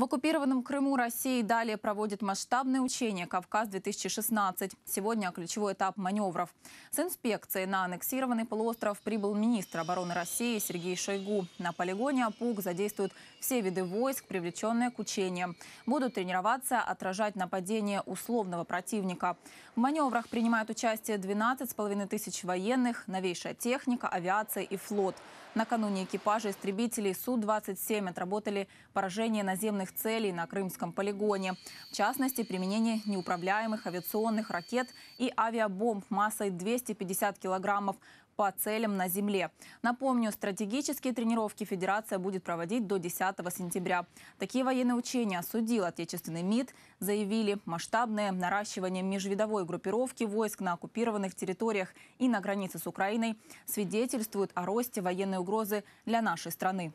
В оккупированном Крыму России далее проводит масштабные учения «Кавказ-2016». Сегодня ключевой этап маневров. С инспекцией на аннексированный полуостров прибыл министр обороны России Сергей Шойгу. На полигоне АПУК задействуют все виды войск, привлеченные к учениям. Будут тренироваться отражать нападение условного противника. В маневрах принимают участие 12 с половиной тысяч военных, новейшая техника, авиация и флот. Накануне экипажи истребителей Су-27 отработали поражение наземных авиационных целей на Крымском полигоне. В частности, применение неуправляемых авиационных ракет и авиабомб массой 250 килограммов по целям на земле. Напомню, стратегические тренировки Федерация будет проводить до 10 сентября. Такие военные учения осудил отечественный МИД, заявили масштабное наращивание межвидовой группировки войск на оккупированных территориях и на границе с Украиной свидетельствует о росте военной угрозы для нашей страны.